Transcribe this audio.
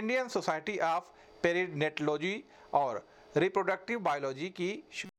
Indian society of पेरिनेटोलॉजी और reproductive biology की